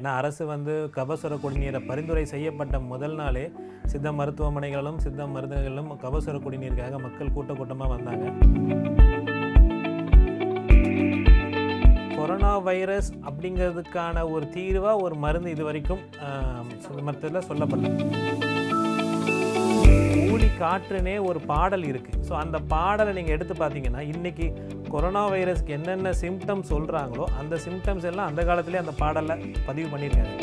ஏன்னா அரசு வந்து கபசுர குடிநீரை பரிந்துரை செய்யப்பட்ட முதல் நாளே சித்த மருத்துவமனைகளிலும் சித்த மருந்துகளிலும் கபசுர குடிநீருக்காக மக்கள் கூட்ட கூட்டமாக வந்தாங்க கொரோனா வைரஸ் அப்படிங்கிறதுக்கான ஒரு தீர்வாக ஒரு மருந்து இது வரைக்கும் மரத்தில் சொல்லப்பட்டது காற்றுனே ஒரு பாடல் இருக்குது ஸோ அந்த பாடலை நீங்கள் எடுத்து பார்த்தீங்கன்னா இன்றைக்கி கொரோனா வைரஸ்க்கு என்னென்ன சிம்டம்ஸ் சொல்கிறாங்களோ அந்த சிம்டம்ஸ் எல்லாம் அந்த காலத்திலே அந்த பாடலை பதிவு பண்ணியிருக்காங்க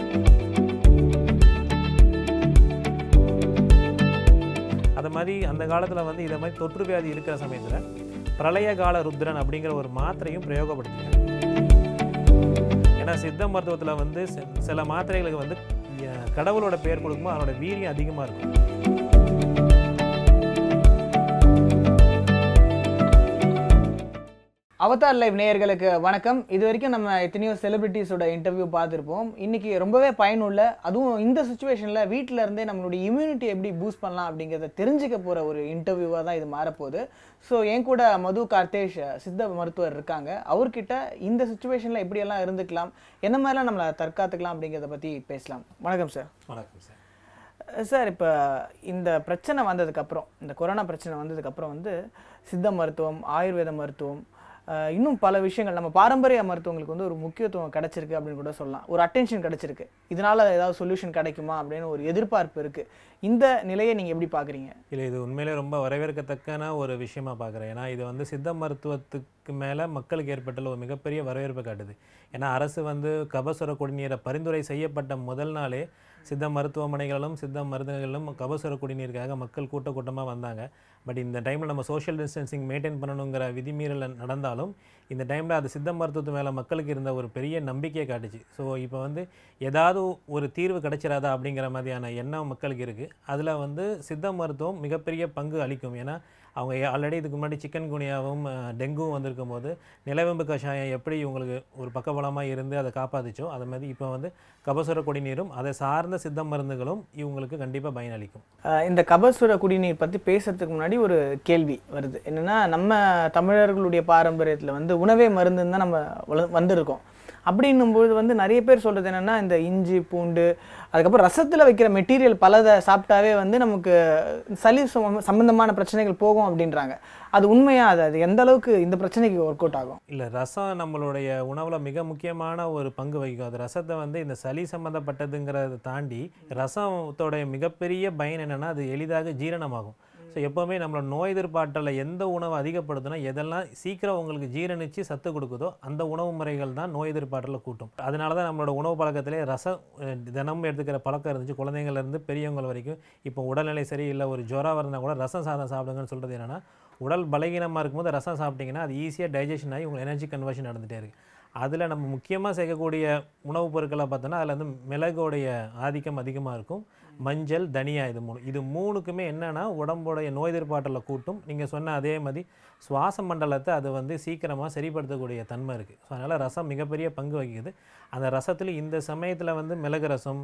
அது மாதிரி அந்த காலத்தில் வந்து இதை மாதிரி தொற்று வியாதி இருக்கிற சமயத்தில் பிரளய கால ருத்ரன் அப்படிங்கிற ஒரு மாத்திரையும் பிரயோகப்படுத்தினாங்க ஏன்னா சித்த மருத்துவத்தில் வந்து சில மாத்திரைகளுக்கு வந்து கடவுளோட பெயர் கொடுக்கும்போது அதனோட வீரியம் அதிகமாக இருக்கும் அவதார் லைவ் நேயர்களுக்கு வணக்கம் இது வரைக்கும் நம்ம எத்தனையோ செலிபிரிட்டிஸோட இன்டர்வியூ பார்த்துருப்போம் இன்றைக்கி ரொம்பவே பயனுள்ள அதுவும் இந்த சுச்சுவேஷனில் வீட்டில் இருந்தே நம்மளுடைய இம்யூனிட்டி எப்படி பூஸ்ட் பண்ணலாம் அப்படிங்கிறத தெரிஞ்சுக்க போகிற ஒரு இன்டர்வியூவாக தான் இது மாறப்போகுது ஸோ என் கூட மது கார்த்தேஷ் சித்த மருத்துவர் இருக்காங்க அவர்கிட்ட இந்த சுச்சுவேஷனில் எப்படியெல்லாம் இருந்துக்கலாம் என்ன மாதிரிலாம் நம்மளை தற்காத்துக்கலாம் அப்படிங்கிறத பற்றி பேசலாம் வணக்கம் சார் வணக்கம் சார் சார் இப்போ இந்த பிரச்சனை வந்ததுக்கப்புறம் இந்த கொரோனா பிரச்சனை வந்ததுக்கப்புறம் வந்து சித்த மருத்துவம் ஆயுர்வேத மருத்துவம் இன்னும் பல விஷயங்கள் நம்ம பாரம்பரிய மருத்துவங்களுக்கு வந்து ஒரு முக்கியத்துவம் கிடச்சிருக்கு அப்படின்னு கூட சொல்லலாம் ஒரு அட்டென்ஷன் கிடச்சிருக்கு இதனால் ஏதாவது சொல்யூஷன் கிடைக்குமா அப்படின்னு ஒரு எதிர்பார்ப்பு இருக்குது இந்த நிலையை நீங்கள் எப்படி பார்க்குறீங்க இல்லை இது உண்மையிலே ரொம்ப வரவேற்கத்தக்கான ஒரு விஷயமா பார்க்குறேன் ஏன்னா இது வந்து சித்த மருத்துவத்துக்கு மேலே மக்களுக்கு ஏற்பட்டுள்ள ஒரு மிகப்பெரிய வரவேற்பை காட்டுது ஏன்னா அரசு வந்து கபசுர குடிநீரை பரிந்துரை செய்யப்பட்ட முதல் நாளே சித்த மருத்துவமனைகளிலும் சித்த மருந்துகளிலும் கபசுர குடிநீருக்காக மக்கள் கூட்ட கூட்டமாக வந்தாங்க பட் இந்த டைமில் நம்ம சோஷியல் டிஸ்டன்சிங் மெயின்டைன் பண்ணணுங்கிற விதிமீறல் நடந்தாலும் இந்த டைமில் அது சித்த மருத்துவத்து மேலே மக்களுக்கு இருந்த ஒரு பெரிய நம்பிக்கையை காட்டுச்சு ஸோ இப்போ வந்து ஏதாவது ஒரு தீர்வு கிடைச்சிடாதா அப்படிங்கிற மாதிரியான எண்ணம் மக்களுக்கு இருக்குது அதில் வந்து சித்த மருத்துவம் மிகப்பெரிய பங்கு அளிக்கும் ஏன்னா அவங்க ஆல்ரெடி இதுக்கு முன்னாடி சிக்கன் குனியாவும் டெங்குவும் வந்திருக்கும் போது நிலவேம்பு கஷாயம் எப்படி இவங்களுக்கு ஒரு பக்கபலமாக இருந்து அதை காப்பாற்றிச்சோ அது மாதிரி இப்போ வந்து கபசுர குடிநீரும் அதை சார்ந்த சித்த மருந்துகளும் இவங்களுக்கு கண்டிப்பாக பயனளிக்கும் இந்த கபசுர குடிநீர் பற்றி பேசுறதுக்கு முன்னாடி ஒரு கேள்வி வருது என்னென்னா நம்ம தமிழர்களுடைய பாரம்பரியத்தில் வந்து உணவே மருந்துன்னு தான் நம்ம வந்திருக்கோம் அப்படின்னும்போது வந்து நிறைய பேர் சொல்கிறது என்னென்னா இந்த இஞ்சி பூண்டு அதுக்கப்புறம் ரசத்தில் வைக்கிற மெட்டீரியல் பலதை சாப்பிட்டாவே வந்து நமக்கு சளி சம்மந்தமான பிரச்சனைகள் போகும் அப்படின்றாங்க அது உண்மையாக அது அது எந்த அளவுக்கு இந்த பிரச்சனைக்கு ஒர்க் அவுட் ஆகும் இல்லை ரசம் நம்மளுடைய உணவில் மிக முக்கியமான ஒரு பங்கு வகிக்கும் அது ரசத்தை வந்து இந்த சளி சம்மந்தப்பட்டதுங்கிறத தாண்டி ரசத்தோடைய மிகப்பெரிய பயன் என்னென்னா அது எளிதாக ஜீரணமாகும் ஸோ எப்போவுமே நம்மளோட நோய் எதிர்ப்பாற்றலை எந்த உணவு அதிகப்படுத்துனா எதெல்லாம் சீக்கிரம் உங்களுக்கு ஜீரணித்து சத்து கொடுக்குதோ அந்த உணவு முறைகள் தான் நோய் எதிர்ப்பாற்றலை கூட்டும் அதனால தான் நம்மளோட உணவு பழக்கத்திலே ரசம் தினமும் எடுத்துக்கிற பழக்கம் இருந்துச்சு குழந்தைங்கள்லேருந்து பெரியவங்கள் வரைக்கும் இப்போ உடல்நிலை சரி இல்லை ஒரு ஜுரம் இருந்தால் கூட ரசம் சாதம் சாப்பிடுங்கன்னு சொல்கிறது என்னென்னா உடல் பலகீனமாக இருக்கும்போது ரசம் சாப்பிட்டிங்கன்னா அது ஈஸியாக டைஜஷன் ஆகி உங்களுக்கு எனர்ஜி கன்வர்ஷன் நடந்துகிட்டே இருக்குது அதில் நம்ம முக்கியமாக சேர்க்கக்கூடிய உணவுப் பொருட்களை பார்த்தோன்னா அதில் வந்து மிளகுடைய ஆதிக்கம் அதிகமாக இருக்கும் மஞ்சள் தனியா இது மூணு இது மூணுக்குமே என்னென்னா உடம்புடைய நோய் எதிர்ப்பாட்டில் கூட்டும் நீங்கள் சொன்ன அதே மாதிரி சுவாச மண்டலத்தை அது வந்து சீக்கிரமாக சரிப்படுத்தக்கூடிய தன்மை இருக்குது ஸோ அதனால் ரசம் மிகப்பெரிய பங்கு வகிக்குது அந்த ரசத்தில் இந்த சமயத்தில் வந்து மிளகு ரசம்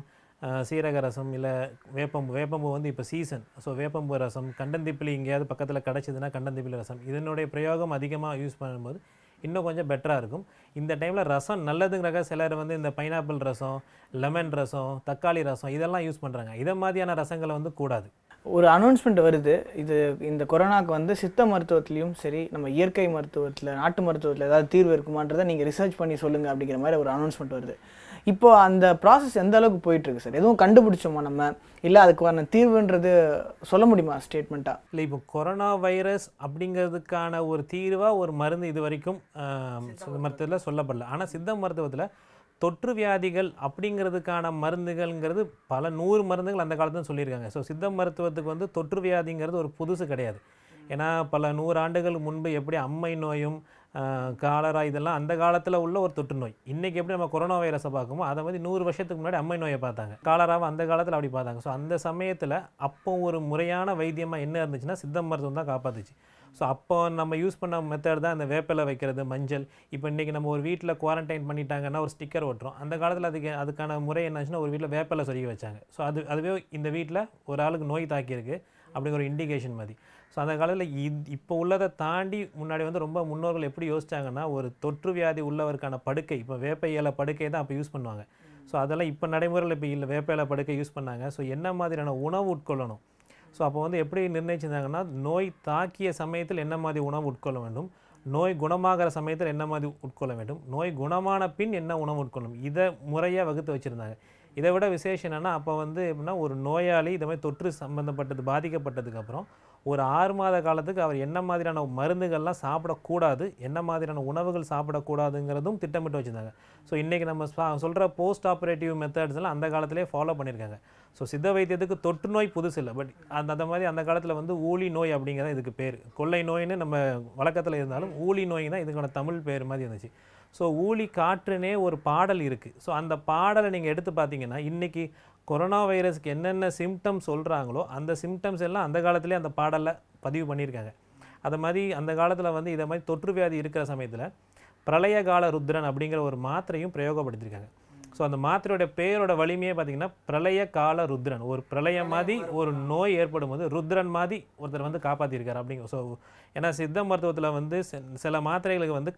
சீரக ரசம் இல்லை வேப்பம்பு வேப்பம்பு வந்து இப்போ சீசன் ஸோ வேப்பம்பு ரசம் கண்டந்திப்பிலி எங்கேயாவது பக்கத்தில் கிடச்சிதுன்னா கண்டந்திப்பிலி ரசம் இதனுடைய பிரயோகம் அதிகமாக யூஸ் பண்ணும்போது இன்னும் கொஞ்சம் பெட்டராக இருக்கும் இந்த டைமில் ரசம் நல்லதுங்கிறக்க சிலர் வந்து இந்த பைனாப்பிள் ரசம் லெமன் ரசம் தக்காளி ரசம் இதெல்லாம் யூஸ் பண்ணுறாங்க இதை மாதிரியான ரசங்களை வந்து கூடாது ஒரு அனௌன்ஸ்மெண்ட் வருது இது இந்த கொரோனாக்கு வந்து சித்த மருத்துவத்துலேயும் சரி நம்ம இயற்கை மருத்துவத்தில் நாட்டு மருத்துவத்தில் ஏதாவது தீர்வு இருக்குமான்றதை நீங்கள் ரிசர்ச் பண்ணி சொல்லுங்கள் அப்படிங்கிற மாதிரி ஒரு அனௌன்ஸ்மெண்ட் வருது இப்போ அந்த ப்ராசஸ் எந்த அளவுக்கு போயிட்டுருக்கு சார் எதுவும் கண்டுபிடிச்சோமா நம்ம இல்லை அதுக்கான தீர்வுன்றது சொல்ல முடியுமா ஸ்டேட்மெண்ட்டாக இல்லை இப்போ கொரோனா வைரஸ் அப்படிங்கிறதுக்கான ஒரு தீர்வாக ஒரு மருந்து இது வரைக்கும் மருத்துவத்தில் சொல்லப்படல ஆனால் சித்த மருத்துவத்தில் தொற்று வியாதிகள் அப்படிங்கிறதுக்கான மருந்துகள்ங்கிறது பல நூறு மருந்துகள் அந்த காலத்தில் சொல்லியிருக்காங்க ஸோ சித்த மருத்துவத்துக்கு வந்து தொற்று வியாதிங்கிறது ஒரு புதுசு கிடையாது ஏன்னா பல நூறு ஆண்டுகள் முன்பு எப்படி அம்மை நோயும் காலரா இதெல்லாம் அந்த காலத்தில் உள்ள ஒரு தொற்று நோய் இன்றைக்கி எப்படி நம்ம கொரோனா வைரஸை பார்க்குமோ அதை மாதிரி நூறு வருஷத்துக்கு முன்னாடி அம்மை நோயை பார்த்தாங்க காலராவை அந்த காலத்தில் அப்படி பார்த்தாங்க ஸோ அந்த சமயத்தில் அப்போ ஒரு முறையான வைத்தியமாக என்ன இருந்துச்சுன்னா சித்த மருத்துவம் தான் காப்பாத்துச்சு ஸோ அப்போ நம்ம யூஸ் பண்ண மெத்தட் தான் அந்த வேப்பிலை வைக்கிறது மஞ்சள் இப்போ இன்றைக்கி நம்ம ஒரு வீட்டில் குவாரண்டைன் பண்ணிட்டாங்கன்னா ஒரு ஸ்டிக்கர் ஓட்டுறோம் அந்த காலத்தில் அதுக்கு அதுக்கான முறை என்னாச்சுன்னா ஒரு வீட்டில் வேப்பிலை சொல்லி வச்சாங்க ஸோ அது அதுவே இந்த வீட்டில் ஒரு ஆளுக்கு நோய் தாக்கியிருக்கு அப்படிங்கிற ஒரு இண்டிகேஷன் மாதிரி ஸோ அந்த காலத்தில் இது இப்போ உள்ளதை தாண்டி முன்னாடி வந்து ரொம்ப முன்னோர்கள் எப்படி யோசிச்சாங்கன்னா ஒரு தொற்று வியாதி உள்ளவருக்கான படுக்கை இப்போ வேப்ப இல படுக்கை தான் அப்போ யூஸ் பண்ணுவாங்க ஸோ அதெல்லாம் இப்போ நடைமுறையில் இப்போ இல்லை வேப்ப இல படுக்கை யூஸ் பண்ணாங்க ஸோ என்ன மாதிரியான உணவு உட்கொள்ளணும் ஸோ அப்போ வந்து எப்படி நிர்ணயிச்சிருந்தாங்கன்னா நோய் தாக்கிய சமயத்தில் என்ன மாதிரி உணவு உட்கொள்ள வேண்டும் நோய் குணமாகிற சமயத்தில் என்ன மாதிரி உட்கொள்ள வேண்டும் நோய் குணமான பின் என்ன உணவு உட்கொள்ளும் இதை முறையாக வகுத்து வச்சுருந்தாங்க இதை விட விசேஷம் என்னென்னா அப்போ வந்து எப்படின்னா ஒரு நோயாளி இதை மாதிரி தொற்று சம்மந்தப்பட்டது பாதிக்கப்பட்டதுக்கப்புறம் ஒரு ஆறு மாத காலத்துக்கு அவர் என்ன மாதிரியான மருந்துகள்லாம் சாப்பிடக்கூடாது என்ன மாதிரியான உணவுகள் சாப்பிடக்கூடாதுங்கிறதும் திட்டமிட்டு வச்சுருந்தாங்க ஸோ இன்றைக்கி நம்ம சொல்கிற போஸ்ட் ஆப்ரேட்டிவ் மெத்தட்ஸ்லாம் அந்த காலத்திலே ஃபாலோ பண்ணியிருக்காங்க ஸோ சித்த வைத்தியத்துக்கு தொற்று நோய் புதுசு இல்லை பட் அந்த அந்த மாதிரி அந்த காலத்தில் வந்து ஊழி நோய் அப்படிங்கிறத இதுக்கு பேர் கொள்ளை நோயின்னு நம்ம வழக்கத்தில் இருந்தாலும் ஊழி நோய் தான் இதுக்கான தமிழ் பேர் மாதிரி இருந்துச்சு ஸோ ஊழி காற்றுனே ஒரு பாடல் இருக்குது ஸோ அந்த பாடலை நீங்கள் எடுத்து பார்த்தீங்கன்னா இன்றைக்கி கொரோனா வைரஸ்க்கு என்னென்ன சிம்டம்ஸ் சொல்கிறாங்களோ அந்த சிம்டம்ஸ் எல்லாம் அந்த காலத்திலே அந்த பாடலில் பதிவு பண்ணியிருக்காங்க அதை மாதிரி அந்த காலத்தில் வந்து இதை மாதிரி தொற்று வியாதி இருக்கிற சமயத்தில் பிரளய கால ருத்ரன் அப்படிங்கிற ஒரு மாத்திரையும் பிரயோகப்படுத்தியிருக்காங்க ஸோ அந்த மாத்திரையோட பேரோட வலிமையே பார்த்தீங்கன்னா பிரளய கால ருத்ரன் ஒரு பிரளய மாதிரி ஒரு நோய் ஏற்படும் போது ருத்ரன் மாதிரி ஒருத்தர் வந்து காப்பாற்றிருக்காரு அப்படிங்க ஸோ ஏன்னா சித்த மருத்துவத்தில் வந்து சில மாத்திரைகளுக்கு வந்து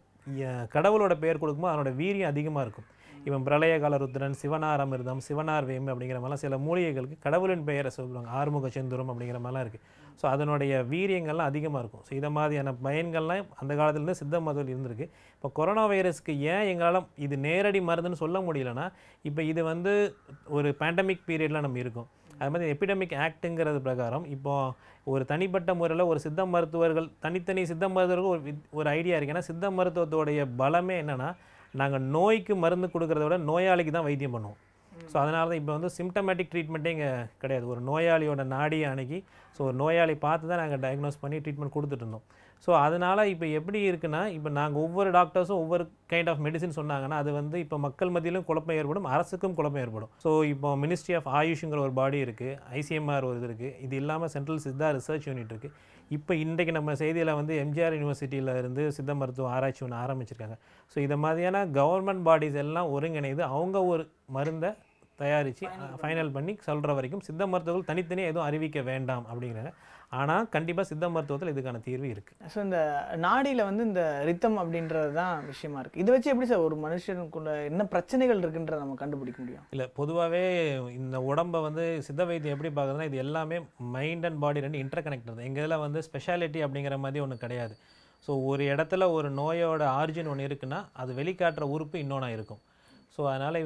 கடவுளோட பெயர் கொடுக்கும்போது அதனோட வீரியம் அதிகமாக இருக்கும் இவன் பிரளய கால ருத்ரன் சிவனார் அமிர்தம் சிவனார் வேம் அப்படிங்கிற மாதிரிலாம் சில மூலிகைகளுக்கு கடவுளின் பெயரை சொல்லுவாங்க ஆறுமுக செந்தூரம் அப்படிங்கிற மாதிரிலாம் இருக்குது ஸோ அதனுடைய வீரியங்கள்லாம் அதிகமாக இருக்கும் ஸோ இதை மாதிரியான பயன்கள்லாம் அந்த காலத்துலேருந்து சித்த மருத்துவத்தில் இருந்திருக்கு இப்போ கொரோனா வைரஸ்க்கு ஏன் எங்களால் இது நேரடி மருந்துன்னு சொல்ல முடியலன்னா இப்போ இது வந்து ஒரு பேண்டமிக் பீரியடில் நம்ம இருக்கோம் அது மாதிரி எபிடமிக் ஆக்ட்டுங்கிறது பிரகாரம் இப்போது ஒரு தனிப்பட்ட முறையில் ஒரு சித்த மருத்துவர்கள் தனித்தனி சித்த மருத்துவர்கள் ஒரு ஒரு ஐடியா இருக்குது ஏன்னா சித்த மருத்துவத்தோடைய பலமே என்னென்னா நாங்கள் நோய்க்கு மருந்து கொடுக்குறத விட நோயாளிக்கு தான் வைத்தியம் பண்ணுவோம் ஸோ அதனால தான் இப்போ வந்து சிம்டமேட்டிக் ட்ரீட்மெண்ட்டே இங்கே கிடையாது ஒரு நோயாளியோட நாடியை அணுகி ஸோ ஒரு நோயாளி பார்த்து தான் நாங்கள் டயக்னோஸ் பண்ணி ட்ரீட்மெண்ட் கொடுத்துட்டு இருந்தோம் ஸோ அதனால் இப்போ எப்படி இருக்குன்னா இப்போ நாங்கள் ஒவ்வொரு டாக்டர்ஸும் ஒவ்வொரு கைண்ட் ஆஃப் மெடிசின் சொன்னாங்கன்னா அது வந்து இப்போ மக்கள் மத்தியிலும் குழப்பம் ஏற்படும் அரசுக்கும் குழப்பம் ஏற்படும் ஸோ இப்போ மினிஸ்ட்ரி ஆஃப் ஆயுஷுங்கிற ஒரு பாடி இருக்குது ஐசிஎம்ஆர் ஒரு இது இருக்குது இது இல்லாமல் சென்ட்ரல் சித்தா ரிசர்ச் யூனிட் இருக்குது இப்போ இன்றைக்கு நம்ம செய்தியில் வந்து எம்ஜிஆர் யூனிவர்சிட்டியில் இருந்து சித்த மருத்துவம் ஆராய்ச்சி ஒன்று ஆரம்பிச்சிருக்காங்க ஸோ இதை மாதிரியான கவர்மெண்ட் பாடிஸ் எல்லாம் ஒருங்கிணைந்து அவங்க ஒரு மருந்தை தயாரித்து ஃபைனல் பண்ணி சொல்கிற வரைக்கும் சித்த மருத்துவத்தில் தனித்தனியாக எதுவும் அறிவிக்க வேண்டாம் அப்படிங்கிறாங்க ஆனால் கண்டிப்பாக சித்த மருத்துவத்தில் இதுக்கான தீர்வு இருக்குது ஸோ இந்த நாடியில் வந்து இந்த ரித்தம் அப்படின்றது தான் விஷயமா இருக்குது இதை வச்சு எப்படி சார் ஒரு மனுஷனுக்குள்ள என்ன பிரச்சனைகள் இருக்குன்றத நம்ம கண்டுபிடிக்க முடியும் இல்லை பொதுவாகவே இந்த உடம்பை வந்து சித்த வைத்தியம் எப்படி பார்க்குறதுனா இது எல்லாமே மைண்ட் அண்ட் பாடி ரெண்டு இன்டர் கனெக்டர் எங்கள் இதில் வந்து ஸ்பெஷாலிட்டி அப்படிங்கிற மாதிரி ஒன்று கிடையாது ஸோ ஒரு இடத்துல ஒரு நோயோட ஆரிஜின் ஒன்று இருக்குன்னா அது வெளிக்காட்டுற உறுப்பு இன்னொன்று இருக்கும் ஸோ அதனால்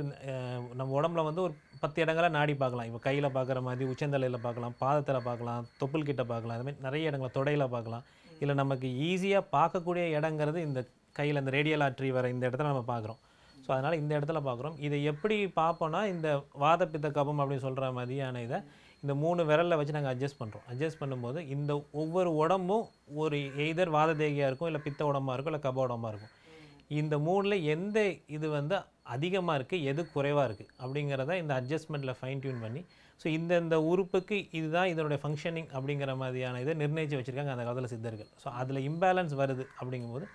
நம்ம உடம்புல வந்து ஒரு பத்து இடங்களை நாடி பார்க்கலாம் இப்போ கையில் பார்க்குற மாதிரி உச்சந்தலையில் பார்க்கலாம் பாதத்தில் பார்க்கலாம் தொப்புள் பார்க்கலாம் அதுமாதிரி நிறைய இடங்களை தொடையில் பார்க்கலாம் இல்லை நமக்கு ஈஸியாக பார்க்கக்கூடிய இடங்கிறது இந்த கையில் இந்த ரேடியல் ஆட்ரி வர இந்த இடத்துல நம்ம பார்க்குறோம் ஸோ அதனால் இந்த இடத்துல பார்க்குறோம் இதை எப்படி பார்ப்போன்னா இந்த வாதப்பித்த கபம் அப்படின்னு சொல்கிற மாதிரியான இதை இந்த மூணு விரலில் வச்சு நாங்கள் அட்ஜஸ்ட் பண்ணுறோம் அட்ஜஸ்ட் பண்ணும்போது இந்த ஒவ்வொரு உடம்பும் ஒரு எய்தர் வாத தேகியாக இருக்கும் இல்லை பித்த உடம்பாக இருக்கும் இல்லை கப உடம்பாக இருக்கும் இந்த மூணில் எந்த இது வந்து அதிகமாக இருக்குது எது குறைவாக இருக்குது அப்படிங்கிறத இந்த அட்ஜஸ்ட்மெண்ட்டில் ஃபைன் டியூன் பண்ணி ஸோ இந்த இந்த உறுப்புக்கு இதுதான் இதனுடைய ஃபங்க்ஷனிங் அப்படிங்கிற மாதிரியான இதை நிர்ணயித்து வச்சுருக்காங்க அந்த காலத்தில் சித்தர்கள் ஸோ அதில் இம்பேலன்ஸ் வருது அப்படிங்கும்போது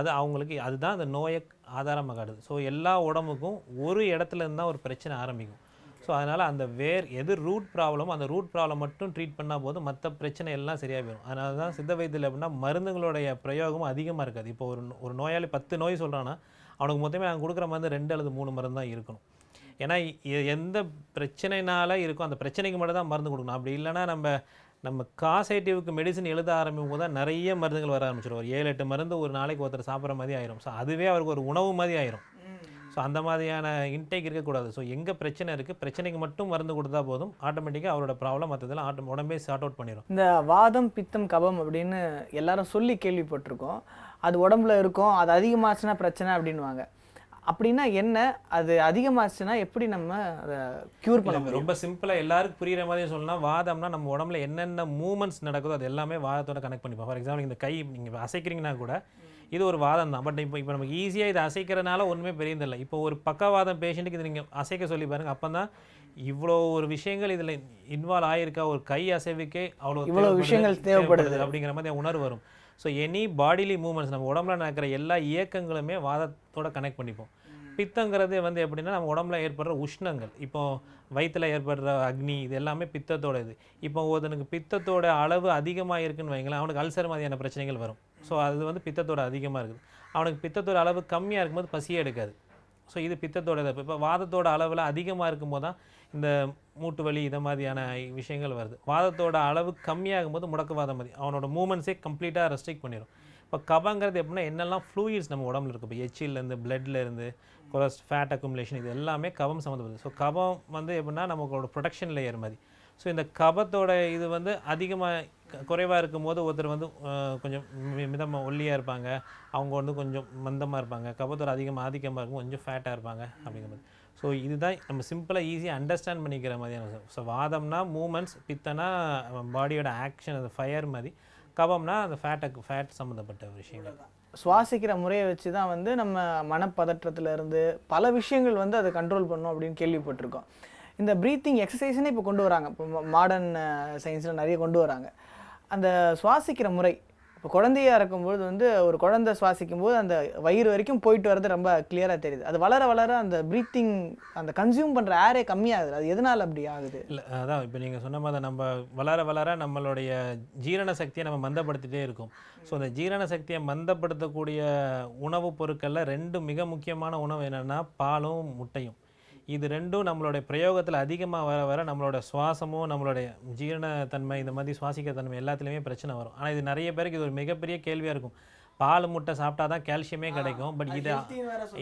அது அவங்களுக்கு அதுதான் அந்த நோயை ஆதாரமாக காட்டுது ஸோ எல்லா உடம்புக்கும் ஒரு இடத்துலருந்து தான் ஒரு பிரச்சனை ஆரம்பிக்கும் ஸோ அதனால் அந்த வேர் எது ரூட் ப்ராப்ளமோ அந்த ரூட் ப்ராப்ளம் மட்டும் ட்ரீட் பண்ணால் போதும் மற்ற பிரச்சனை எல்லாம் சரியாக போயிடும் அதனால தான் சித்த வைத்தியில் அப்படின்னா மருந்துகளுடைய பிரயோகமும் அதிகமாக இருக்காது இப்போ ஒரு ஒரு நோயாளி பத்து நோய் சொல்கிறான்னா அவனுக்கு மொத்தமே நாங்கள் கொடுக்குற மருந்து ரெண்டு அல்லது மூணு மருந்து தான் இருக்கணும் ஏன்னா எந்த பிரச்சனைனால இருக்கும் அந்த பிரச்சனைக்கு மட்டும் தான் மருந்து கொடுக்கணும் அப்படி இல்லைனா நம்ம நம்ம காசேட்டிவ்க்கு மெடிசன் எழுத ஆரம்பிக்கும் போது தான் நிறைய மருந்துகள் வர ஆரம்பிச்சிடும் ஒரு ஏழு எட்டு மருந்து ஒரு நாளைக்கு ஒருத்தர் சாப்பிட்ற மாதிரி ஆயிரும் ஸோ அதுவே அவருக்கு ஒரு உணவு மாதிரி ஆயிரும் ஸோ அந்த மாதிரியான இன்டேக் இருக்கக்கூடாது ஸோ எங்கே பிரச்சனை இருக்குது பிரச்சனைக்கு மட்டும் மருந்து கொடுத்தா போதும் ஆட்டோமேட்டிக்காக அவரோட ப்ராப்ளம் மற்றதெல்லாம் ஆட்டோ உடம்பே சார்ட் அவுட் பண்ணிடும் இந்த வாதம் பித்தம் கபம் அப்படின்னு எல்லாரும் சொல்லி கேள்விப்பட்டிருக்கோம் அது உடம்புல இருக்கும் அது அதிகமாச்சுன்னா பிரச்சனை அப்படின்வாங்க அப்படின்னா என்ன அது அதிகமாச்சுன்னா எப்படி நம்ம அதை க்யூர் பண்ண ரொம்ப சிம்பிளாக எல்லாருக்கும் புரிகிற மாதிரி சொல்லலாம் வாதம்னா நம்ம உடம்புல என்னென்ன மூமெண்ட்ஸ் நடக்குதோ அது எல்லாமே வாதத்தோட கனெக்ட் பண்ணிப்போம் ஃபார் எக்ஸாம்பிள் இந்த கை நீங்கள் அசைக்கிறீங்கன்னா கூட இது ஒரு வாதம் தான் பட் இப்போ இப்போ நமக்கு ஈஸியாக இதை அசைக்கிறனால ஒன்றுமே பெரியதில்லை இப்போ ஒரு பக்கவாதம் பேஷண்ட்டுக்கு இது நீங்கள் அசைக்க சொல்லி பாருங்க அப்போ தான் இவ்வளோ ஒரு விஷயங்கள் இதில் இன்வால்வ் ஆகியிருக்கா ஒரு கை அசைவுக்கே அவ்வளோ இவ்வளோ விஷயங்கள் தேவைப்படுது அப்படிங்கிற மாதிரி உணர்வு வரும் ஸோ எனி பாடிலி மூமெண்ட்ஸ் நம்ம உடம்புல நடக்கிற எல்லா இயக்கங்களுமே வாதத்தோட கனெக்ட் பண்ணிப்போம் பித்தங்கிறது வந்து எப்படின்னா நம்ம உடம்புல ஏற்படுற உஷ்ணங்கள் இப்போ வயிற்றில் ஏற்படுற அக்னி இது எல்லாமே பித்தத்தோட இது இப்போ ஒருத்தனுக்கு பித்தத்தோட அளவு அதிகமாக இருக்குன்னு வைங்களேன் அவனுக்கு அல்சர் மாதிரியான பிரச்சனைகள் வரும் ஸோ அது வந்து பித்தத்தோட அதிகமாக இருக்குது அவனுக்கு பித்தத்தோட அளவு கம்மியாக இருக்கும்போது பசியே எடுக்காது ஸோ இது பித்தத்தோட இதை இப்போ வாதத்தோட அளவில் அதிகமாக இருக்கும்போது தான் இந்த மூட்டு வலி இதை மாதிரியான விஷயங்கள் வருது வாதத்தோட அளவு கம்மியாகும் போது முடக்கவாதம் மாதிரி அவனோட மூமெண்ட்ஸே கம்ப்ளீட்டாக ரெஸ்ட்ரிக்ட் பண்ணிடும் இப்போ கபங்கிறது எப்படின்னா என்னெல்லாம் ஃப்ளூயிட்ஸ் நம்ம உடம்புல இருக்குது இப்போ எச்சிலேருந்து பிளட்லேருந்து கொலஸ்ட் ஃபேட் அக்குமுலேஷன் இது எல்லாமே கபம் சம்மந்தப்படுது ஸோ கபம் வந்து எப்படின்னா நமக்கோட ப்ரொடக்ஷன் லேயர் மாதிரி ஸோ இந்த கபத்தோட இது வந்து அதிகமாக குறைவாக இருக்கும்போது ஒருத்தர் வந்து கொஞ்சம் மிதமாக ஒல்லியாக இருப்பாங்க அவங்க வந்து கொஞ்சம் மந்தமாக இருப்பாங்க கபத்தூர் அதிகமாக ஆதிக்கமாக இருக்கும் கொஞ்சம் ஃபேட்டாக இருப்பாங்க அப்படிங்கிற மாதிரி ஸோ இதுதான் நம்ம சிம்பிளாக ஈஸியாக அண்டர்ஸ்டாண்ட் பண்ணிக்கிற மாதிரியான விஷயம் ஸோ வாதம்னா மூமெண்ட்ஸ் பித்தனா பாடியோட ஆக்ஷன் அது ஃபயர் மாதிரி கபம்னா அந்த ஃபேட்டை ஃபேட் சம்மந்தப்பட்ட விஷயங்கள் சுவாசிக்கிற முறையை வச்சு தான் வந்து நம்ம இருந்து பல விஷயங்கள் வந்து அதை கண்ட்ரோல் பண்ணும் அப்படின்னு கேள்விப்பட்டிருக்கோம் இந்த ப்ரீத்திங் எக்ஸசைஸ்னே இப்போ கொண்டு வராங்க இப்போ மாடர்ன் சயின்ஸில் நிறைய கொண்டு வராங்க அந்த சுவாசிக்கிற முறை இப்போ குழந்தையாக இருக்கும்போது வந்து ஒரு குழந்தை சுவாசிக்கும் போது அந்த வயிறு வரைக்கும் போயிட்டு வரது ரொம்ப கிளியராக தெரியுது அது வளர வளர அந்த ப்ரீத்திங் அந்த கன்சியூம் பண்ணுற ஏரே கம்மியாகுது அது எதனால் அப்படி ஆகுது இல்லை அதான் இப்போ நீங்கள் சொன்ன மாதிரி நம்ம வளர வளர நம்மளுடைய ஜீரண சக்தியை நம்ம மந்தப்படுத்திட்டே இருக்கும் ஸோ அந்த ஜீரண சக்தியை மந்தப்படுத்தக்கூடிய உணவுப் பொருட்களில் ரெண்டு மிக முக்கியமான உணவு என்னென்னா பாலும் முட்டையும் இது ரெண்டும் நம்மளுடைய பிரயோகத்தில் அதிகமாக வர வர நம்மளோட சுவாசமும் நம்மளுடைய ஜீரணத்தன்மை இந்த மாதிரி சுவாசிக்க தன்மை எல்லாத்துலேயுமே பிரச்சனை வரும் ஆனால் இது நிறைய பேருக்கு இது ஒரு மிகப்பெரிய கேள்வியாக இருக்கும் பால் முட்டை சாப்பிட்டா தான் கால்சியமே கிடைக்கும் பட் இதை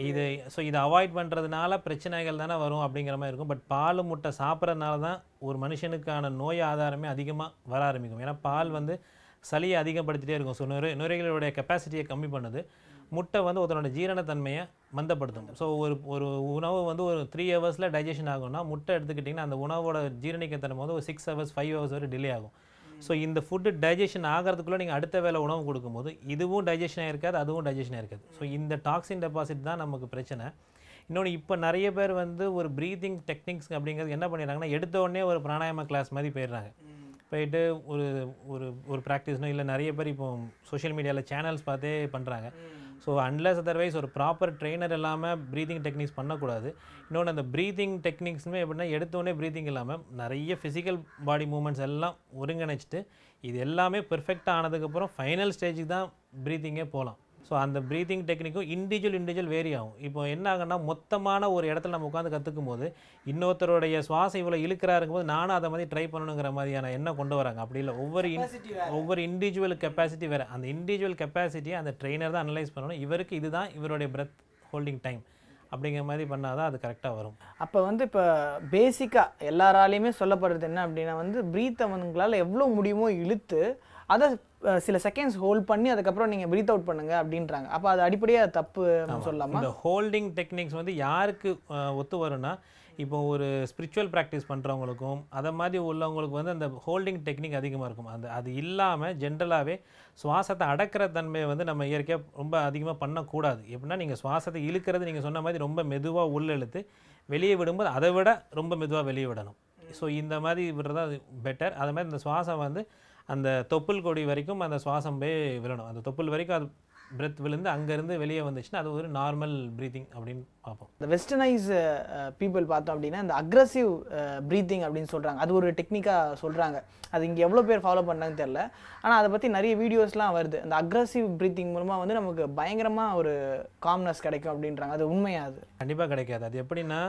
இது ஸோ இதை அவாய்ட் பண்ணுறதுனால பிரச்சனைகள் தானே வரும் அப்படிங்கிற மாதிரி இருக்கும் பட் பால் முட்டை சாப்பிட்றதுனால தான் ஒரு மனுஷனுக்கான நோய் ஆதாரமே அதிகமாக வர ஆரம்பிக்கும் ஏன்னா பால் வந்து சளியை அதிகப்படுத்திகிட்டே இருக்கும் ஸோ நுரை நுரைகளுடைய கெப்பாசிட்டியை கம்மி பண்ணுது முட்டை வந்து ஒருத்தனோட ஜீரணத்தன்மையை மந்தப்படுத்தும் ஸோ ஒரு ஒரு உணவு வந்து ஒரு த்ரீ ஹவர்ஸில் டைஜஷன் ஆகும்னா முட்டை எடுத்துக்கிட்டிங்கன்னா அந்த உணவோட ஜீரணிக்கத்தன்மை வந்து ஒரு சிக்ஸ் ஹவர்ஸ் ஃபைவ் ஹவர்ஸ் வரை டிலே ஆகும் ஸோ இந்த ஃபுட்டு டைஜஷன் ஆகிறதுக்குள்ளே நீங்கள் அடுத்த வேலை உணவு கொடுக்கும்போது இதுவும் டைஜஷன் ஆகிருக்காது அதுவும் டைஜஷன் ஆகிருக்காது ஸோ இந்த டாக்ஸின் டெபாசிட் தான் நமக்கு பிரச்சனை இன்னொன்று இப்போ நிறைய பேர் வந்து ஒரு ப்ரீதிங் டெக்னிக்ஸ் அப்படிங்கிறது என்ன பண்ணிடுறாங்கன்னா எடுத்த உடனே ஒரு பிராணாயம கிளாஸ் மாதிரி போயிடுறாங்க போயிட்டு ஒரு ஒரு ஒரு ப்ராக்டிஸ்னோ இல்லை நிறைய பேர் இப்போ சோஷியல் மீடியாவில் சேனல்ஸ் பார்த்தே பண்ணுறாங்க ஸோ அன்லஸ் அதர்வைஸ் ஒரு ப்ராப்பர் ட்ரெயினர் இல்லாமல் ப்ரீதிங் டெக்னிக்ஸ் பண்ணக்கூடாது இன்னொன்று அந்த ப்ரீதிங் டெக்னிக்ஸ்மே எப்படின்னா எடுத்தோடனே ப்ரீதிங் இல்லாமல் நிறைய ஃபிசிக்கல் பாடி மூமெண்ட்ஸ் எல்லாம் ஒருங்கிணைச்சிட்டு இது எல்லாமே பெர்ஃபெக்டாக ஆனதுக்கப்புறம் ஃபைனல் ஸ்டேஜுக்கு தான் ப்ரீதிங்கே போகலாம் ஸோ அந்த ப்ரீத்திங் டெக்னிக்கும் இண்டிவிஜுவல் இண்டிவிஜுவல் வேரி ஆகும் இப்போ என்ன ஆகுன்னா மொத்தமான ஒரு இடத்துல நம்ம உட்காந்து கற்றுக்கும் போது இன்னொருத்தருடைய சுவாசம் இவ்வளோ இழுக்கிறா போது நானும் அதை மாதிரி ட்ரை பண்ணணுங்கிற மாதிரியான எண்ணம் கொண்டு வராங்க அப்படி இல்லை ஒவ்வொரு ஒவ்வொரு இண்டிவிஜுவல் கெப்பாசிட்டி வேறு அந்த இண்டிவிஜுவல் கெப்பாசிட்டியை அந்த ட்ரெயினர் தான் அனலைஸ் பண்ணணும் இவருக்கு இதுதான் இவருடைய பிரத் ஹோல்டிங் டைம் அப்படிங்கிற மாதிரி பண்ணால் தான் அது கரெக்டாக வரும் அப்போ வந்து இப்போ பேசிக்காக எல்லாராலையுமே சொல்லப்படுறது என்ன அப்படின்னா வந்து ப்ரீத் அவனுங்களால் எவ்வளோ முடியுமோ இழுத்து அதை சில செகண்ட்ஸ் ஹோல்ட் பண்ணி அதுக்கப்புறம் நீங்கள் பிரீத் அவுட் பண்ணுங்கள் அப்படின்றாங்க அப்போ அது அடிப்படையாக தப்பு சொல்லலாமா இந்த ஹோல்டிங் டெக்னிக்ஸ் வந்து யாருக்கு ஒத்து வரும்னா இப்போ ஒரு ஸ்பிரிச்சுவல் ப்ராக்டிஸ் பண்ணுறவங்களுக்கும் அதை மாதிரி உள்ளவங்களுக்கு வந்து அந்த ஹோல்டிங் டெக்னிக் அதிகமாக இருக்கும் அந்த அது இல்லாமல் ஜென்ரலாகவே சுவாசத்தை அடக்கிற தன்மையை வந்து நம்ம இயற்கையாக ரொம்ப அதிகமாக பண்ணக்கூடாது எப்படின்னா நீங்கள் சுவாசத்தை இழுக்கிறது நீங்கள் சொன்ன மாதிரி ரொம்ப மெதுவாக உள்ளெழுத்து வெளியே விடும்போது அதை விட ரொம்ப மெதுவாக வெளியே விடணும் ஸோ இந்த மாதிரி விடுறது பெட்டர் அது மாதிரி இந்த சுவாசம் வந்து அந்த தொப்புள் கொடி வரைக்கும் அந்த சுவாசம் போய் விழணும் அந்த தொப்புள் வரைக்கும் அது பிரெத் விழுந்து அங்கேருந்து வெளியே வந்துச்சுன்னா அது ஒரு நார்மல் ப்ரீத்திங் அப்படின்னு பார்ப்போம் இந்த வெஸ்டர்னைஸ் பீப்புள் பார்த்தோம் அப்படின்னா இந்த அக்ரஸிவ் ப்ரீத்திங் uh, அப்படின்னு சொல்கிறாங்க அது ஒரு டெக்னிக்காக சொல்கிறாங்க அது இங்கே எவ்வளோ பேர் ஃபாலோ பண்ணாங்கன்னு தெரில ஆனால் அதை பற்றி நிறைய வீடியோஸ்லாம் வருது அந்த அக்ரஸிவ் ப்ரீத்திங் மூலமாக வந்து நமக்கு பயங்கரமாக ஒரு காம்னஸ் கிடைக்கும் அப்படின்றாங்க அது உண்மையாக அது கண்டிப்பாக கிடைக்காது அது எப்படின்னா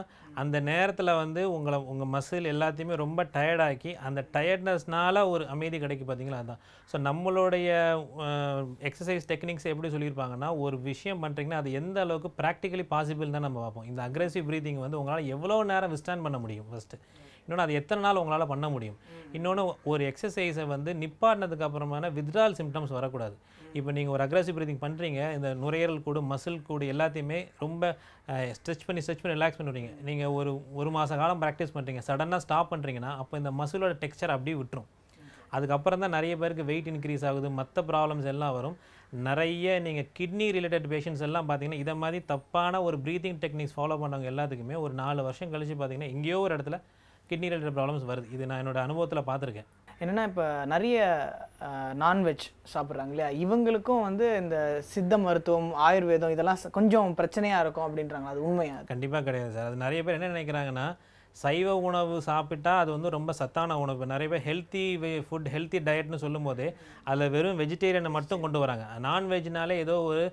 அந்த நேரத்தில் வந்து உங்களை உங்கள் மசில் எல்லாத்தையுமே ரொம்ப டயர்டாக்கி அந்த டயர்ட்னஸ்னால் ஒரு அமைதி கிடைக்கும் பார்த்தீங்களா அதுதான் ஸோ நம்மளுடைய எக்ஸசைஸ் டெக்னிக்ஸ் எப்படி சொல்லியிருப்பாங்கன்னா ஒரு விஷயம் பண்ணுறீங்கன்னா அது எந்த அளவுக்கு ப்ராக்டிக்கலி பாசிபிள் தான் நம்ம பார்ப்போம் இந்த அக்ரெசிவ் ப்ரீதிங் வந்து உங்களால் எவ்வளோ நேரம் விஸ்டாண்ட் பண்ண முடியும் ஃபஸ்ட்டு இன்னொன்று அது எத்தனை நாள் உங்களால் பண்ண முடியும் இன்னொன்று ஒரு எக்ஸசைஸை வந்து நிப்பாடினதுக்கு அப்புறமான வித்ரால் சிம்டம்ஸ் வரக்கூடாது இப்போ நீங்கள் ஒரு அக்ரஸிவ் ப்ரீதிங் பண்ணுறீங்க இந்த நுரையீரல் கூடு மசில் கூடு எல்லாத்தையுமே ரொம்ப ஸ்ட்ரெச் பண்ணி ஸ்ட்ரெச் பண்ணி ரிலாக்ஸ் பண்ணுறீங்க நீங்கள் ஒரு ஒரு மாத காலம் ப்ராக்டிஸ் பண்ணுறீங்க சடனாக ஸ்டாப் பண்ணுறீங்கன்னா அப்போ இந்த மசிலோட டெக்ஸ்சர் அப்படியே விட்டுரும் அதுக்கப்புறம் தான் நிறைய பேருக்கு வெயிட் இன்க்ரீஸ் ஆகுது மற்ற ப்ராப்ளம்ஸ் எல்லாம் வரும் நிறைய நீங்கள் கிட்னி ரிலேட்டட் பேஷண்ட்ஸ் எல்லாம் பார்த்தீங்கன்னா இதை மாதிரி தப்பான ஒரு ப்ரீத்திங் டெக்னிக்ஸ் ஃபாலோ பண்ணவங்க எல்லாத்துக்குமே ஒரு நாலு வருஷம் கழித்து பார்த்தீங்கன்னா எங்கேயோ ஒரு இடத்துல கிட்னி ரிலேட்டட் ப்ராப்ளம்ஸ் வருது இது நான் என்னோடய அனுபவத்தில் பார்த்துருக்கேன் என்னென்னா இப்போ நிறைய நான்வெஜ் சாப்பிட்றாங்க இல்லையா இவங்களுக்கும் வந்து இந்த சித்த மருத்துவம் ஆயுர்வேதம் இதெல்லாம் கொஞ்சம் பிரச்சனையாக இருக்கும் அப்படின்றாங்க அது உண்மையாக கண்டிப்பாக கிடையாது சார் அது நிறைய பேர் என்ன நினைக்கிறாங்கன்னா சைவ உணவு சாப்பிட்டா அது வந்து ரொம்ப சத்தான உணவு நிறைய பேர் ஹெல்த்தி ஃபுட் ஹெல்த்தி டயட்னு சொல்லும்போது அதில் வெறும் வெஜிடேரியனை மட்டும் கொண்டு வராங்க நான்வெஜ்னாலே ஏதோ ஒரு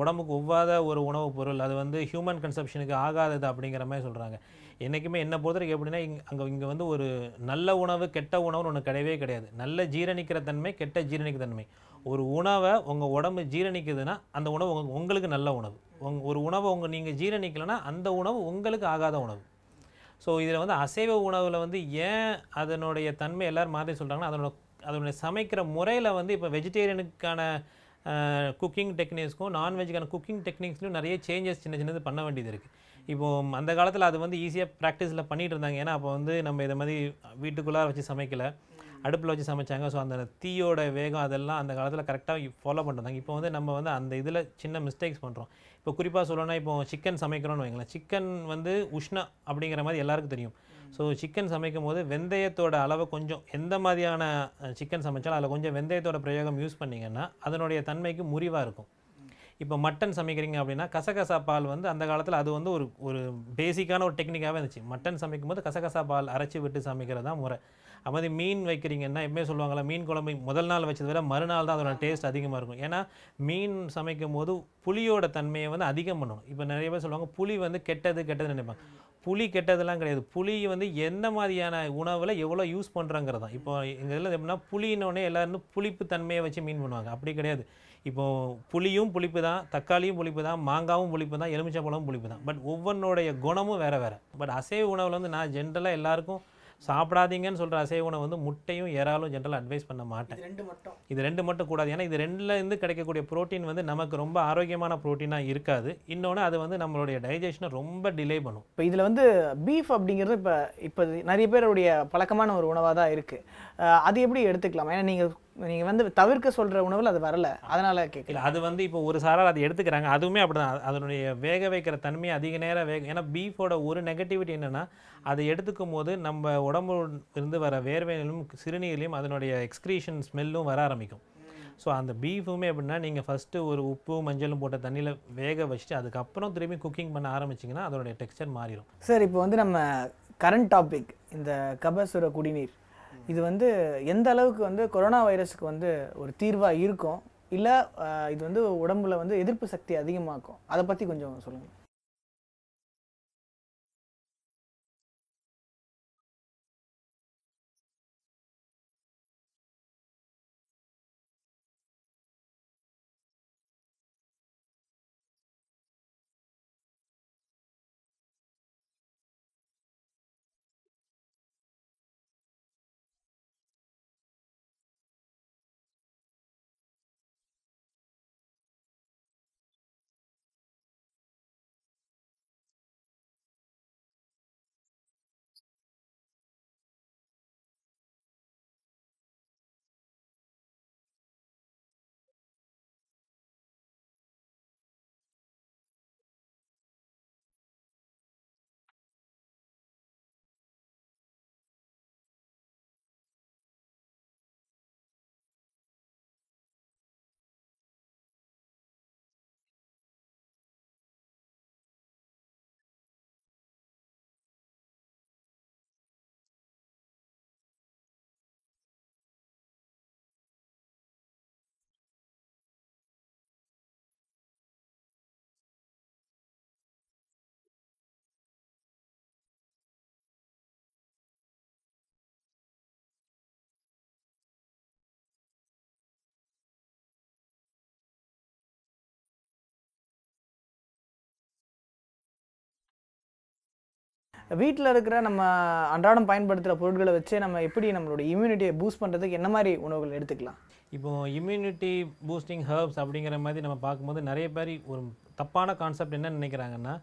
உடம்புக்கு ஒவ்வாத ஒரு உணவுப் பொருள் அது வந்து ஹியூமன் கன்சப்ஷனுக்கு ஆகாதது அப்படிங்கிற மாதிரி சொல்கிறாங்க என்றைக்குமே என்ன பொறுத்தவரைக்கும் எப்படின்னா இங்கே அங்கே இங்கே வந்து ஒரு நல்ல உணவு கெட்ட உணவுன்னு ஒன்று கிடையவே கிடையாது நல்ல ஜீரணிக்கிற தன்மை கெட்ட ஜீரணிக்கிற தன்மை ஒரு உணவை உங்கள் உடம்பு ஜீரணிக்குதுன்னா அந்த உணவு உங்களுக்கு நல்ல உணவு உங் ஒரு உணவை உங்கள் நீங்கள் ஜீரணிக்கலைன்னா அந்த உணவு உங்களுக்கு ஆகாத உணவு ஸோ இதில் வந்து அசைவ உணவில் வந்து ஏன் அதனுடைய தன்மை எல்லோரும் மாதிரி சொல்கிறாங்கன்னா அதனோட அதனுடைய சமைக்கிற முறையில் வந்து இப்போ வெஜிடேரியனுக்கான குக்கிங் டெக்னிக்ஸ்க்கும் நான்வெஜ்ஜுக்கான குக்கிங் டெக்னிக்ஸ்லையும் நிறைய சேஞ்சஸ் சின்ன சின்னது பண்ண வேண்டியது இருக்குது இப்போது அந்த காலத்தில் அது வந்து ஈஸியாக ப்ராக்டிஸில் பண்ணிகிட்டு இருந்தாங்க ஏன்னா அப்போ வந்து நம்ம இதை மாதிரி வீட்டுக்குள்ளார வச்சு சமைக்கல அடுப்பில் வச்சு சமைச்சாங்க ஸோ அந்த தீயோட வேகம் அதெல்லாம் அந்த காலத்தில் கரெக்டாக ஃபாலோ பண்ணுறாங்க இப்போ வந்து நம்ம வந்து அந்த இதில் சின்ன மிஸ்டேக்ஸ் பண்ணுறோம் இப்போ குறிப்பாக சொல்லணும்னா இப்போ சிக்கன் சமைக்கிறோன்னு வைங்களேன் சிக்கன் வந்து உஷ்ணா அப்படிங்கிற மாதிரி எல்லாருக்கும் தெரியும் ஸோ சிக்கன் சமைக்கும் போது வெந்தயத்தோட அளவை கொஞ்சம் எந்த மாதிரியான சிக்கன் சமைச்சாலும் அதில் கொஞ்சம் வெந்தயத்தோட பிரயோகம் யூஸ் பண்ணிங்கன்னா அதனுடைய தன்மைக்கு முறிவாக இருக்கும் இப்போ மட்டன் சமைக்கிறீங்க அப்படின்னா கசகசா பால் வந்து அந்த காலத்தில் அது வந்து ஒரு ஒரு பேசிக்கான ஒரு டெக்னிக்காகவே இருந்துச்சு மட்டன் சமைக்கும் போது கசகசா பால் அரைச்சி விட்டு சமைக்கிறது தான் முறை அது மீன் வைக்கிறீங்கன்னா எப்பவுமே சொல்லுவாங்களா மீன் குழம்பு முதல் நாள் வச்சது விட மறுநாள் தான் அதோட டேஸ்ட் அதிகமாக இருக்கும் ஏன்னா மீன் சமைக்கும் போது புளியோட தன்மையை வந்து அதிகம் பண்ணணும் இப்போ நிறைய பேர் சொல்லுவாங்க புளி வந்து கெட்டது கெட்டதுன்னு நினைப்பாங்க புளி கெட்டதெல்லாம் கிடையாது புளி வந்து எந்த மாதிரியான உணவில் எவ்வளோ யூஸ் பண்ணுறாங்கிறது தான் இப்போ எங்கள் இதில் எப்படின்னா புளினோடனே எல்லாருமே புளிப்பு தன்மையை வச்சு மீன் பண்ணுவாங்க அப்படி கிடையாது இப்போது புளியும் புளிப்பு தான் தக்காளியும் புளிப்பு தான் மாங்காவும் புளிப்பு தான் எலுமிச்சப்பழமும் புளிப்பு தான் பட் ஒவ்வொன்றுடைய குணமும் வேறு வேறு பட் அசைவ உணவில் வந்து நான் ஜென்ரலாக எல்லாருக்கும் சாப்பிடாதீங்கன்னு சொல்கிற அசைவ உணவு வந்து முட்டையும் இறாலும் ஜென்ரலாக அட்வைஸ் பண்ண மாட்டேன் ரெண்டு மட்டும் இது ரெண்டு மட்டும் கூடாது ஏன்னா இது ரெண்டுலேருந்து கிடைக்கக்கூடிய ப்ரோட்டீன் வந்து நமக்கு ரொம்ப ஆரோக்கியமான ப்ரோட்டீனாக இருக்காது இன்னொன்று அது வந்து நம்மளுடைய டைஜஷனை ரொம்ப டிலே பண்ணும் இப்போ இதில் வந்து பீஃப் அப்படிங்கிறது இப்போ இப்போ நிறைய பேருடைய பழக்கமான ஒரு உணவாக தான் இருக்குது அது எப்படி எடுத்துக்கலாம் ஏன்னா நீங்கள் நீங்கள் வந்து தவிர்க்க சொல்கிற உணவில் அது வரல அதனால் கேட்கல அது வந்து இப்போ ஒரு சாரால் அதை எடுத்துக்கிறாங்க அதுவுமே அப்படி தான் அதனுடைய வேக வைக்கிற தன்மை அதிக நேரம் வேக ஏன்னா பீஃபோட ஒரு நெகட்டிவிட்டி என்னென்னா அதை எடுத்துக்கும் போது நம்ம உடம்பு இருந்து வர வேர்வையிலும் சிறுநீர்லையும் அதனுடைய எக்ஸ்க்ரீஷன் ஸ்மெல்லும் வர ஆரம்பிக்கும் ஸோ அந்த பீஃபுமே எப்படின்னா நீங்கள் ஃபஸ்ட்டு ஒரு உப்பு மஞ்சளும் போட்ட தண்ணியில் வேக வச்சுட்டு அதுக்கப்புறம் திரும்பி குக்கிங் பண்ண ஆரம்பிச்சிங்கன்னா அதோடைய டெக்ஸ்டர் மாறிடும் சார் இப்போ வந்து நம்ம கரண்ட் டாபிக் இந்த கபசுர குடிநீர் இது வந்து எந்த அளவுக்கு வந்து கொரோனா வைரஸுக்கு வந்து ஒரு தீர்வாக இருக்கும் இல்லை இது வந்து உடம்புல வந்து எதிர்ப்பு சக்தி அதிகமாக்கும் அதை பற்றி கொஞ்சம் சொல்லுங்கள் வீட்டில் இருக்கிற நம்ம அன்றாடம் பயன்படுத்துகிற பொருட்களை வச்சு நம்ம எப்படி நம்மளோட இம்யூனிட்டியை பூஸ்ட் பண்ணுறதுக்கு என்ன மாதிரி உணவுகள் எடுத்துக்கலாம் இப்போது இம்யூனிட்டி பூஸ்டிங் ஹர்ப்ஸ் அப்படிங்கிற மாதிரி நம்ம பார்க்கும்போது நிறைய பேர் ஒரு தப்பான கான்செப்ட் என்ன நினைக்கிறாங்கன்னா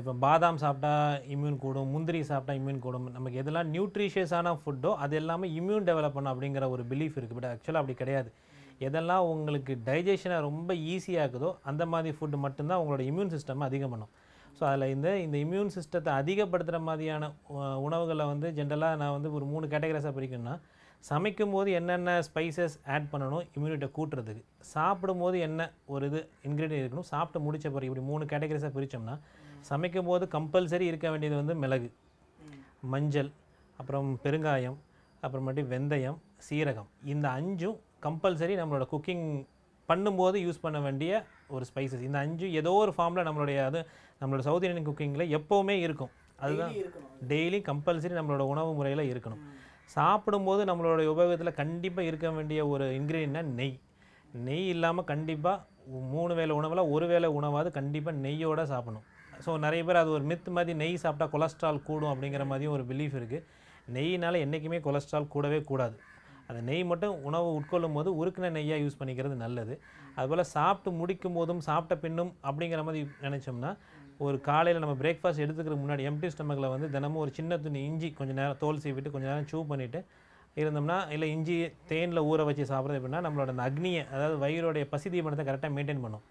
இப்போ பாதாம் சாப்பிட்டா இம்யூன் கூடும் முந்திரி சாப்பிட்டா இம்யூன் கூடும் நமக்கு எதெல்லாம் நியூட்ரிஷியஸான ஃபுட்டோ அது எல்லாமே இம்யூன் டெவலப் பண்ணும் அப்படிங்கிற ஒரு பிலீஃப் இருக்குது பட் ஆக்சுவலாக அப்படி கிடையாது எதெல்லாம் உங்களுக்கு டைஜஷனை ரொம்ப ஈஸியாகுதோ அந்த மாதிரி ஃபுட்டு மட்டும்தான் உங்களோட இம்யூன் சிஸ்டம் அதிகம் பண்ணும் ஸோ அதில் இந்த இந்த இம்யூன் சிஸ்டத்தை அதிகப்படுத்துகிற மாதிரியான உணவுகளை வந்து ஜென்ரலாக நான் வந்து ஒரு மூணு கேட்டகரிஸாக பிரிக்கணும்னா சமைக்கும்போது என்னென்ன ஸ்பைசஸ் ஆட் பண்ணணும் இம்யூனிட்டியை கூட்டுறதுக்கு சாப்பிடும்போது என்ன ஒரு இது இன்க்ரீடியன்ட் இருக்கணும் சாப்பிட்டு முடிச்ச பிறகு இப்படி மூணு கேட்டகரிஸாக பிரித்தோம்னா சமைக்கும்போது கம்பல்சரி இருக்க வேண்டியது வந்து மிளகு மஞ்சள் அப்புறம் பெருங்காயம் அப்புறமேட்டு வெந்தயம் சீரகம் இந்த அஞ்சும் கம்பல்சரி நம்மளோட குக்கிங் பண்ணும்போது யூஸ் பண்ண வேண்டிய ஒரு ஸ்பைசஸ் இந்த அஞ்சு ஏதோ ஒரு ஃபார்மில் நம்மளுடைய அது நம்மளோட சவுத் இந்தியன் குக்கிங்கில் எப்போவுமே இருக்கும் அதுதான் டெய்லி கம்பல்சரி நம்மளோட உணவு முறையில் இருக்கணும் சாப்பிடும்போது நம்மளோட உபயோகத்தில் கண்டிப்பாக இருக்க வேண்டிய ஒரு இன்க்ரீடியன்னா நெய் நெய் இல்லாமல் கண்டிப்பாக மூணு வேலை உணவில் ஒரு வேலை உணவாவது கண்டிப்பாக நெய்யோடு சாப்பிடணும் ஸோ நிறைய பேர் அது ஒரு மித் மாதிரி நெய் சாப்பிட்டா கொலஸ்ட்ரால் கூடும் அப்படிங்கிற மாதிரியும் ஒரு பிலீஃப் இருக்குது நெய்னால் என்றைக்குமே கொலஸ்ட்ரால் கூடவே கூடாது அந்த நெய் மட்டும் உணவு உட்கொள்ளும் போது உருக்கின நெய்யாக யூஸ் பண்ணிக்கிறது நல்லது அதுபோல் சாப்பிட்டு முடிக்கும் போதும் சாப்பிட்ட பின்னும் அப்படிங்கிற மாதிரி நினச்சோம்னா ஒரு காலையில் நம்ம பிரேக்ஃபாஸ்ட் எடுத்துக்கிற முன்னாடி எம்டி ஸ்டமக்கில் வந்து தினமும் ஒரு சின்ன துணி இஞ்சி கொஞ்சம் நேரம் தோல் சீவிட்டு கொஞ்சம் நேரம் சூ பண்ணிவிட்டு இருந்தோம்னா இல்லை இஞ்சி தேனில் ஊற வச்சு சாப்பிட்றது எப்படின்னா நம்மளோட அந்த அக்னியை அதாவது வயிறுடைய பசி தீபனத்தை கரெக்டாக மெயின்டைன் பண்ணும்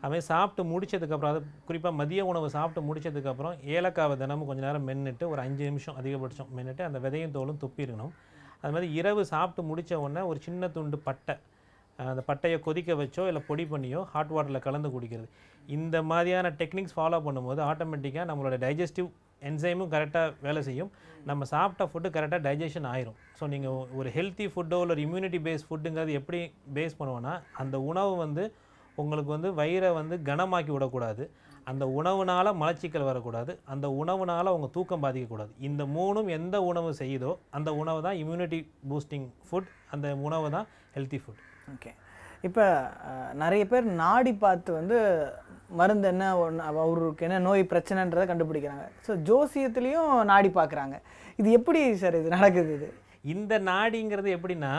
அதுமாதிரி சாப்பிட்டு முடிச்சதுக்கப்புறம் அது குறிப்பாக மதிய உணவு சாப்பிட்டு முடிச்சதுக்கப்புறம் ஏலக்காவை தினமும் கொஞ்சம் நேரம் மென்னுட்டு ஒரு அஞ்சு நிமிஷம் அதிகபட்சம் மென்னுட்டு அந்த விதையும் தோலும் துப்பிடணும் அது மாதிரி இரவு சாப்பிட்டு முடித்த உடனே ஒரு சின்ன துண்டு பட்டை அந்த பட்டையை கொதிக்க வச்சோ இல்லை பொடி பண்ணியோ ஹாட் வாட்டரில் கலந்து குடிக்கிறது இந்த மாதிரியான டெக்னிக்ஸ் ஃபாலோ பண்ணும்போது ஆட்டோமேட்டிக்காக நம்மளோட டைஜஸ்டிவ் என்சைமும் கரெக்டாக வேலை செய்யும் நம்ம சாப்பிட்ட ஃபுட்டு கரெக்டாக டைஜஷன் ஆயிரும் ஸோ நீங்கள் ஒரு ஹெல்த்தி ஃபுட்டோ இல்லை ஒரு இம்யூனிட்டி பேஸ் ஃபுட்டுங்கிறது எப்படி பேஸ் பண்ணுவோன்னா அந்த உணவு வந்து உங்களுக்கு வந்து வயிறை வந்து கனமாக்கி விடக்கூடாது அந்த உணவுனால் மலச்சிக்கல் வரக்கூடாது அந்த உணவுனால் அவங்க தூக்கம் பாதிக்கக்கூடாது இந்த மூணும் எந்த உணவு செய்யுதோ அந்த உணவு தான் இம்யூனிட்டி பூஸ்டிங் ஃபுட் அந்த உணவு தான் ஹெல்த்தி ஃபுட் ஓகே இப்போ நிறைய பேர் நாடி பார்த்து வந்து மருந்து என்ன அவருக்கு என்ன நோய் பிரச்சனைன்றதை கண்டுபிடிக்கிறாங்க ஸோ ஜோசியத்துலேயும் நாடி பார்க்குறாங்க இது எப்படி சார் இது நடக்குது இது இந்த நாடிங்கிறது எப்படின்னா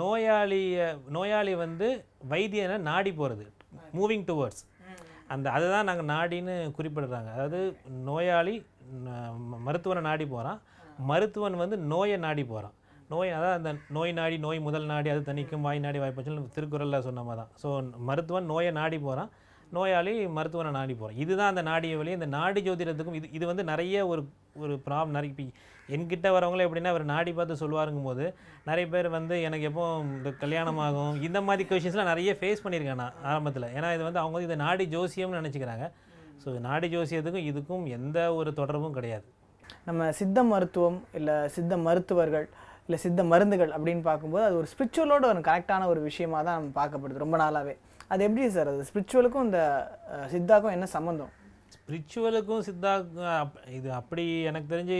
நோயாளியை நோயாளி வந்து வைத்தியனை நாடி போகிறது மூவிங் டுவர்ட்ஸ் அந்த அதை தான் நாங்கள் நாடின்னு குறிப்பிடுறாங்க அதாவது நோயாளி மருத்துவனை நாடி போகிறான் மருத்துவன் வந்து நோயை நாடி போகிறான் நோய் அதாவது அந்த நோய் நாடி நோய் முதல் நாடி அது தணிக்கும் வாய் நாடி வாய்ப்பச்சுன்னு திருக்குறளில் சொன்ன மாதிரி தான் ஸோ மருத்துவன் நோயை நாடி போகிறான் நோயாளி மருத்துவனை நாடி போகிறோம் இதுதான் அந்த நாடிய வழி இந்த நாடி ஜோதிடத்துக்கும் இது இது வந்து நிறைய ஒரு ஒரு ப்ராப்ளம் நிறைய இப்போ என்கிட்ட வரவங்களே எப்படின்னா அவர் நாடி பார்த்து சொல்லுவாருங்கும் போது நிறைய பேர் வந்து எனக்கு எப்போ இந்த கல்யாணம் ஆகும் இந்த மாதிரி கொஷின்ஸ்லாம் நிறைய ஃபேஸ் பண்ணியிருக்கேன் நான் ஆரம்பத்தில் ஏன்னா இது வந்து அவங்க வந்து இதை நாடி ஜோசியம்னு நினச்சிக்கிறாங்க ஸோ நாடி ஜோசியத்துக்கும் இதுக்கும் எந்த ஒரு தொடர்பும் கிடையாது நம்ம சித்த மருத்துவம் இல்லை சித்த மருத்துவர்கள் இல்லை சித்த மருந்துகள் அப்படின்னு பார்க்கும்போது அது ஒரு ஸ்பிரிச்சுவலோட ஒரு கரெக்டான ஒரு விஷயமாக தான் நம்ம பார்க்கப்படுது ரொம்ப நாளாகவே அது எப்படி சார் அது ஸ்பிரிச்சுவலுக்கும் இந்த சித்தாக்கும் என்ன சம்மந்தம் ஸ்பிரிச்சுவலுக்கும் சித்தா இது அப்படி எனக்கு தெரிஞ்சு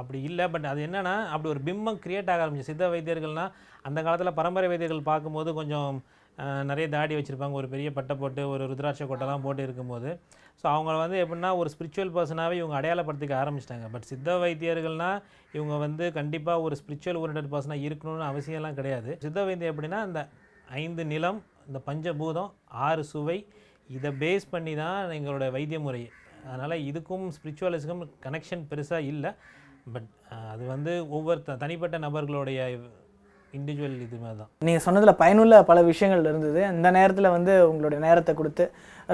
அப்படி இல்லை பட் அது என்னென்னா அப்படி ஒரு பிம்பம் க்ரியேட் ஆக ஆரம்பிச்சு சித்த வைத்தியர்கள்னால் அந்த காலத்தில் பரம்பரை வைத்தியர்கள் பார்க்கும்போது கொஞ்சம் நிறைய தாடி வச்சுருப்பாங்க ஒரு பெரிய பட்டை போட்டு ஒரு ருத்ராட்ச கொட்டைலாம் போட்டு இருக்கும்போது ஸோ அவங்க வந்து எப்படின்னா ஒரு ஸ்பிரிச்சுவல் பர்சனாகவே இவங்க அடையாளப்படுத்திக்க ஆரம்பிச்சிட்டாங்க பட் சித்த வைத்தியர்கள்னால் இவங்க வந்து கண்டிப்பாக ஒரு ஸ்பிரிச்சுவல் ஓரியன்ட் பர்சனாக இருக்கணும்னு அவசியம்லாம் கிடையாது சித்த வைத்தியம் எப்படின்னா அந்த ஐந்து நிலம் இந்த பஞ்சபூதம் ஆறு சுவை இதை பேஸ் பண்ணி தான் எங்களோட வைத்திய முறை அதனால் இதுக்கும் ஸ்பிரிச்சுவலிஸ்க்கும் கனெக்ஷன் பெருசாக இல்லை பட் அது வந்து ஒவ்வொரு தனிப்பட்ட நபர்களுடைய இண்டிவிஜுவல் இது மாதிரி தான் நீங்கள் சொன்னதில் பயனுள்ள பல விஷயங்கள் இருந்தது இந்த நேரத்தில் வந்து உங்களுடைய நேரத்தை கொடுத்து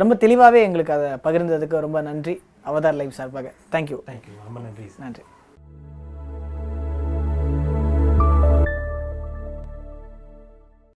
ரொம்ப தெளிவாகவே எங்களுக்கு அதை பகிர்ந்ததுக்கு ரொம்ப நன்றி அவதார் லைஃப் சார்பாக தேங்க்யூ தேங்க்யூ ரொம்ப நன்றி நன்றி